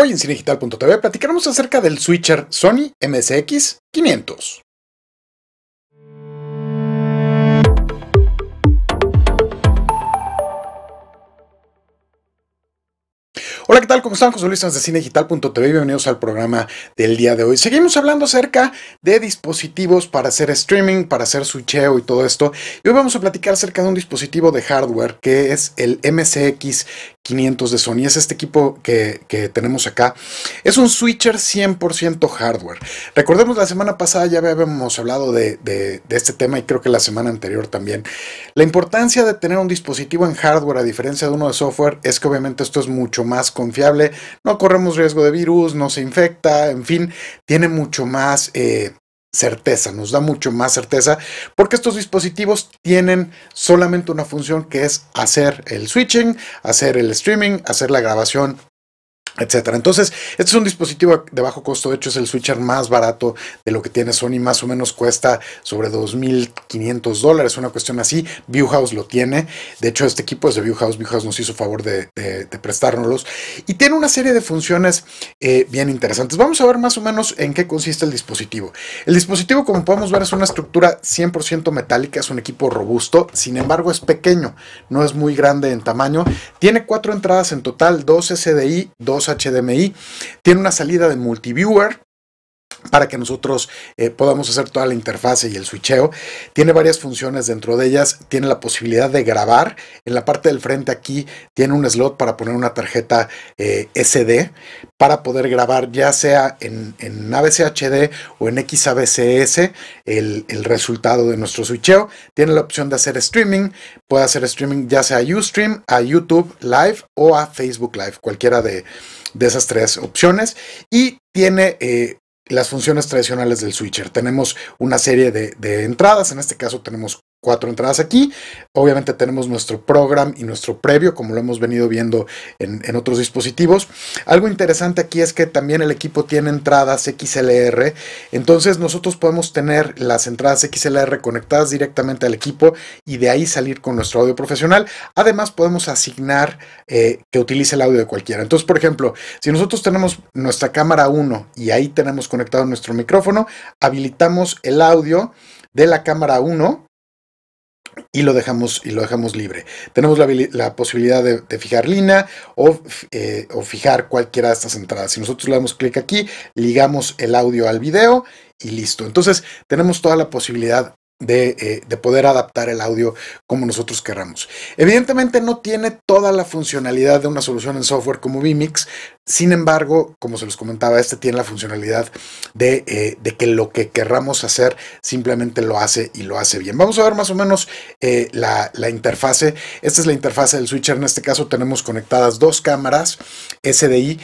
Hoy en cinegital.tv platicaremos acerca del switcher Sony MSX 500. Hola, ¿qué tal? ¿Cómo están? José Luis de Cinegital.tv. Bienvenidos al programa del día de hoy. Seguimos hablando acerca de dispositivos para hacer streaming, para hacer switcheo y todo esto. Y hoy vamos a platicar acerca de un dispositivo de hardware que es el MCX 500 de Sony. Es este equipo que, tenemos acá. Es un switcher 100% hardware. Recordemos la semana pasada ya habíamos hablado de, este tema y creo que la semana anterior también. La importancia de tener un dispositivo en hardware a diferencia de uno de software es que obviamente esto es mucho más confiable. No corremos riesgo de virus, no se infecta, en fin, tiene mucho más... Eh, certeza, nos da mucho más certeza, porque estos dispositivos tienen solamente una función que es hacer el switching, hacer el streaming, hacer la grabación etcétera. Entonces, este es un dispositivo de bajo costo, de hecho es el switcher más barato de lo que tiene Sony, más o menos cuesta sobre 2.500 dólares, una cuestión así, Viewhouse lo tiene, de hecho este equipo es de Viewhouse, Viewhouse nos hizo favor de, prestárnoslos y tiene una serie de funciones eh, bien interesantes. Vamos a ver más o menos en qué consiste el dispositivo. El dispositivo, como podemos ver, es una estructura 100% metálica, es un equipo robusto, sin embargo es pequeño, no es muy grande en tamaño, tiene cuatro entradas en total, dos SDI, dos HDMI, tiene una salida de multiviewer, para que nosotros eh, podamos hacer toda la interfase y el switcheo. Tiene varias funciones dentro de ellas. Tiene la posibilidad de grabar. En la parte del frente aquí tiene un slot para poner una tarjeta eh, SD para poder grabar ya sea en, en HD o en XABCS el, el, resultado de nuestro switcheo. Tiene la opción de hacer streaming. Puede hacer streaming ya sea a Ustream, a YouTube Live o a Facebook Live, cualquiera de de esas tres opciones y tiene eh, las funciones tradicionales del switcher. Tenemos una serie de, entradas, en este caso tenemos cuatro entradas aquí. Obviamente tenemos nuestro program y nuestro previo, como lo hemos venido viendo en, otros dispositivos. Algo interesante aquí es que también el equipo tiene entradas XLR, entonces nosotros podemos tener las entradas XLR conectadas directamente al equipo y de ahí salir con nuestro audio profesional. Además podemos asignar eh, que utilice el audio de cualquiera. Entonces, por ejemplo, si nosotros tenemos nuestra cámara 1 y ahí tenemos conectado nuestro micrófono, habilitamos el audio de la cámara 1 y lo dejamos, y lo dejamos libre. Tenemos la, posibilidad de, fijar línea o, eh, o, fijar cualquiera de estas entradas. Si nosotros le damos clic aquí, ligamos el audio al video y listo. Entonces tenemos toda la posibilidad eh, de, poder adaptar el audio como nosotros querramos. Evidentemente no tiene toda la funcionalidad de una solución en software como vMix sin embargo, como se los comentaba, este tiene la funcionalidad eh, de, que lo que querramos hacer simplemente lo hace y lo hace bien. Vamos a ver más o menos eh, la, la, interfase. Esta es la interfase del switcher, en este caso tenemos conectadas dos cámaras SDI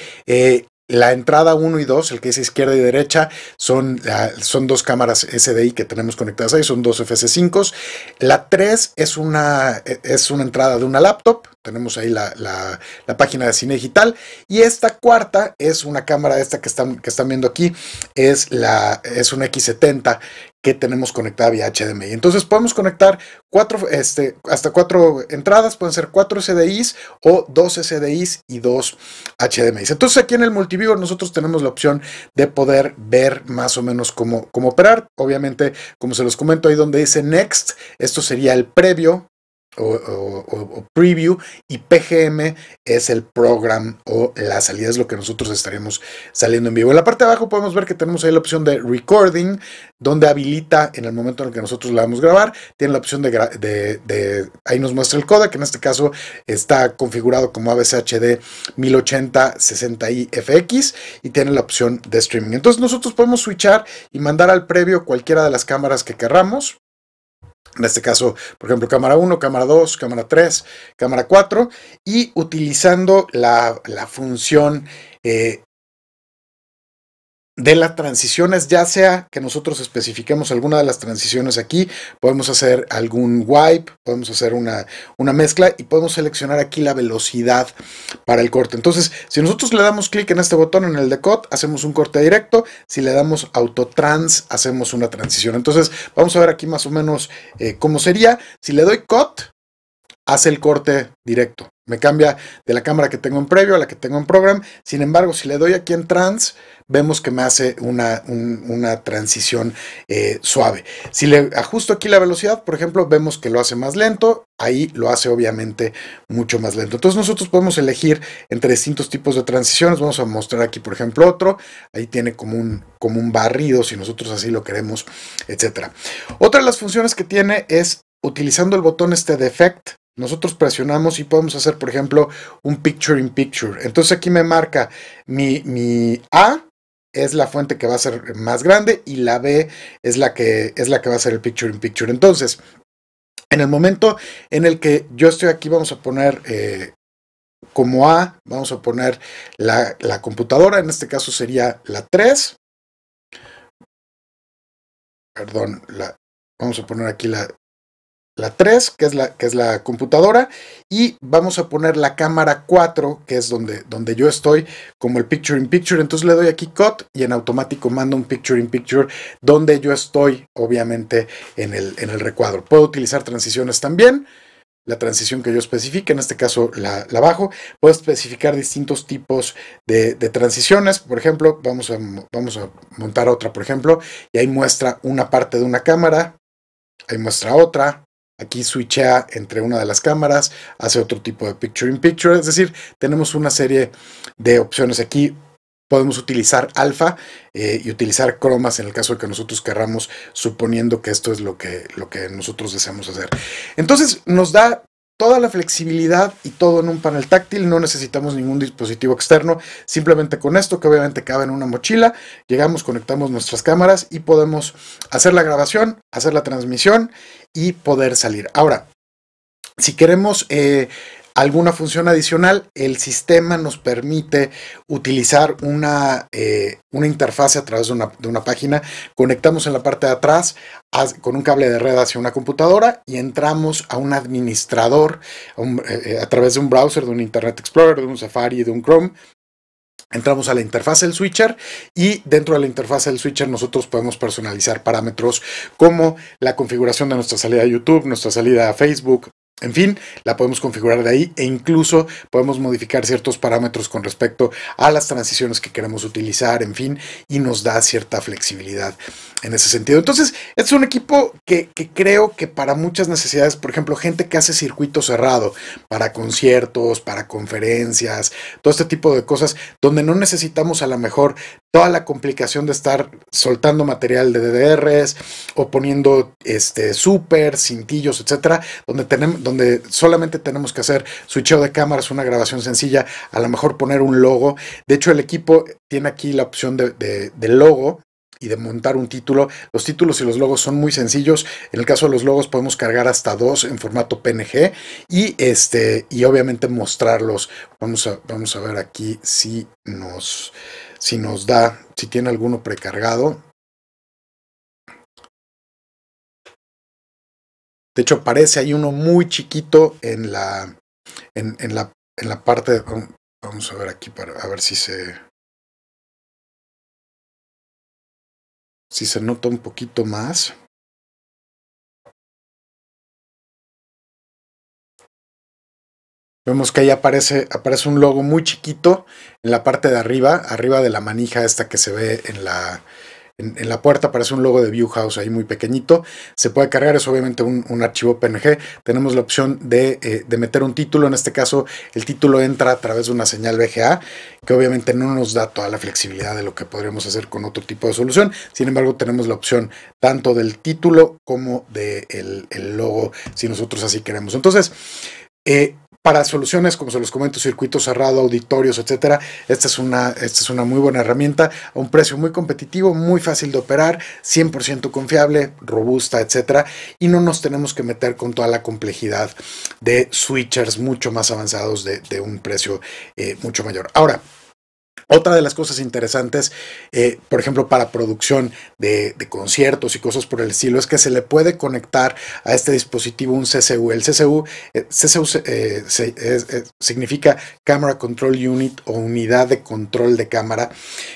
la entrada 1 y 2, el que dice izquierda y derecha, son, ah, son dos cámaras SDI que tenemos conectadas ahí, son dos fs 5 s La 3 es una, e, es una entrada de una laptop, tenemos ahí la, página de cine digital. Y esta cuarta es una cámara, esta que están, que están viendo aquí, es, la, es una X70 que tenemos conectada vía HDMI. Entonces podemos conectar cuatro, este, hasta cuatro entradas, pueden ser cuatro SDIs o dos SDIs y dos HDMIs. Entonces aquí en el multivivo nosotros tenemos la opción de poder ver más o menos cómo, cómo operar. Obviamente, como se los comento ahí donde dice Next, esto sería el previo o, preview y PGM es el program o la salida, es lo que nosotros estaremos saliendo en vivo. En la parte de abajo podemos ver que tenemos ahí la opción de recording, donde habilita en el momento en el que nosotros la vamos a grabar, tiene la opción de, ahí nos muestra el codec, que en este caso está configurado como ABCHD HD 1080 60 i FX y tiene la opción de streaming. Entonces nosotros podemos switchar y mandar al previo cualquiera de las cámaras que querramos en este caso, por ejemplo, cámara 1, cámara 2, cámara 3, cámara 4, y utilizando la, función eh, de las transiciones, ya sea que nosotros especifiquemos alguna de las transiciones aquí, podemos hacer algún wipe, podemos hacer una, una mezcla y podemos seleccionar aquí la velocidad para el corte. Entonces, si nosotros le damos clic en este botón, en el de cut, hacemos un corte directo. Si le damos auto trans, hacemos una transición. Entonces, vamos a ver aquí más o menos eh, cómo sería. Si le doy cut, hace el corte directo. Me cambia de la cámara que tengo en previo a la que tengo en program. Sin embargo, si le doy aquí en trans, vemos que me hace una, una transición eh, suave. Si le ajusto aquí la velocidad, por ejemplo, vemos que lo hace más lento. Ahí lo hace obviamente mucho más lento. Entonces nosotros podemos elegir entre distintos tipos de transiciones. Vamos a mostrar aquí, por ejemplo, otro. Ahí tiene como un, como un barrido, si nosotros así lo queremos, etc. Otra de las funciones que tiene es utilizando el botón este defect nosotros presionamos y podemos hacer, por ejemplo, un picture in picture. Entonces aquí me marca mi, mi A es la fuente que va a ser más grande y la B es la que es la que va a ser el picture in picture. Entonces, en el momento en el que yo estoy aquí, vamos a poner eh, como A, vamos a poner la, computadora, en este caso sería la 3. Perdón, vamos a poner aquí la la 3, que es la, que es la computadora, y vamos a poner la cámara 4, que es donde, donde yo estoy, como el picture in picture. Entonces le doy aquí cut y en automático mando un picture in picture donde yo estoy, obviamente, en el, en el recuadro. Puedo utilizar transiciones también. La transición que yo especifique, en este caso la, la bajo. Puedo especificar distintos tipos de, transiciones. Por ejemplo, vamos a, vamos a montar otra, por ejemplo, y ahí muestra una parte de una cámara, ahí muestra otra, Aquí switchea entre una de las cámaras, hace otro tipo de picture in picture, es decir, tenemos una serie de opciones aquí. Podemos utilizar alfa eh, y utilizar cromas en el caso de que nosotros querramos, suponiendo que esto es lo que, lo que nosotros deseamos hacer. Entonces nos da toda la flexibilidad y todo en un panel táctil, no necesitamos ningún dispositivo externo, simplemente con esto que obviamente cabe en una mochila, llegamos, conectamos nuestras cámaras y podemos hacer la grabación, hacer la transmisión y poder salir. Ahora, si queremos eh, alguna función adicional, el sistema nos permite utilizar una, eh, una interfaz a través de una, página. Conectamos en la parte de atrás con un cable de red hacia una computadora y entramos a un administrador a, eh, a través de un browser, de un Internet Explorer, de un Safari, de un Chrome Entramos a la interfaz del switcher y dentro de la interfaz del switcher nosotros podemos personalizar parámetros como la configuración de nuestra salida a YouTube, nuestra salida a Facebook, en fin, la podemos configurar de ahí e incluso podemos modificar ciertos parámetros con respecto a las transiciones que queremos utilizar, en fin, y nos da cierta flexibilidad en ese sentido. Entonces, este es un equipo que, que creo que para muchas necesidades, por ejemplo, gente que hace circuito cerrado para conciertos, para conferencias, todo este tipo de cosas, donde no necesitamos a lo mejor toda la complicación de estar soltando material de DDRs o poniendo este super, cintillos, etcétera, donde tenemos donde solamente tenemos que hacer switcheo de cámaras, una grabación sencilla, a lo mejor poner un logo. De hecho, el equipo tiene aquí la opción de, logo y de montar un título. Los títulos y los logos son muy sencillos. En el caso de los logos podemos cargar hasta dos en formato PNG y este y obviamente mostrarlos. Vamos a, vamos a ver aquí si nos si nos da, si tiene alguno precargado. De hecho, parece hay uno muy chiquito en la, en, la, en la parte... vamos a ver aquí para a ver si se... Si se nota un poquito más. Vemos que ahí aparece, aparece un logo muy chiquito en la parte de arriba, arriba de la manija esta que se ve en la, en, la puerta aparece un logo de Viewhouse ahí muy pequeñito. Se puede cargar, es obviamente un, archivo PNG. Tenemos la opción eh, de, meter un título. En este caso, el título entra a través de una señal VGA, que obviamente no nos da toda la flexibilidad de lo que podríamos hacer con otro tipo de solución. Sin embargo, tenemos la opción tanto del título como del de el logo, si nosotros así queremos. Entonces, eh, para soluciones, como se los comento, circuito cerrado, auditorios, etcétera, esta es una, esta es una muy buena herramienta a un precio muy competitivo, muy fácil de operar, 100% confiable, robusta, etcétera, y no nos tenemos que meter con toda la complejidad de switchers mucho más avanzados de, un precio eh, mucho mayor. Ahora, otra de las cosas interesantes, eh, por ejemplo, para producción de, conciertos y cosas por el estilo, es que se le puede conectar a este dispositivo un CCU. El CCU, eh, eh, significa Camera Control Unit o unidad de control de cámara,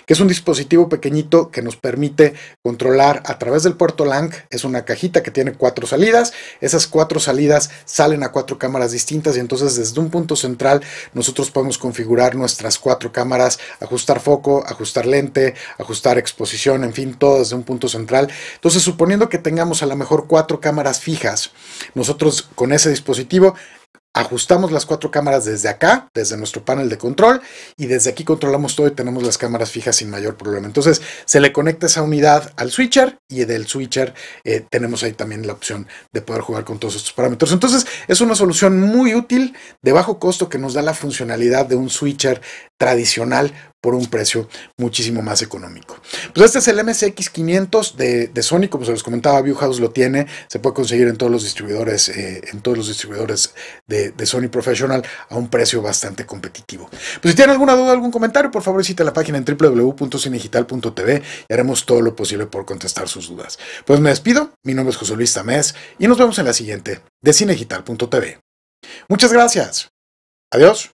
que es un dispositivo pequeñito que nos permite controlar a través del puerto LAN. Es una cajita que tiene cuatro salidas. Esas cuatro salidas salen a cuatro cámaras distintas y entonces desde un punto central nosotros podemos configurar nuestras cuatro cámaras ajustar foco, ajustar lente, ajustar exposición, en fin, todo desde un punto central. Entonces, suponiendo que tengamos a lo mejor cuatro cámaras fijas, nosotros con ese dispositivo ajustamos las cuatro cámaras desde acá, desde nuestro panel de control y desde aquí controlamos todo y tenemos las cámaras fijas sin mayor problema. Entonces se le conecta esa unidad al switcher y del switcher eh, tenemos ahí también la opción de poder jugar con todos estos parámetros. Entonces es una solución muy útil de bajo costo que nos da la funcionalidad de un switcher tradicional por un precio muchísimo más económico. Pues este es el MSX500 de, Sony, como se los comentaba, Viewhouse lo tiene, se puede conseguir en todos los distribuidores, eh, en todos los distribuidores de, Sony Professional a un precio bastante competitivo. Pues si tienen alguna duda, algún comentario, por favor visite la página en www.cinegital.tv y haremos todo lo posible por contestar sus dudas. Pues me despido, mi nombre es José Luis Tamés y nos vemos en la siguiente de cinegital.tv. Muchas gracias. Adiós.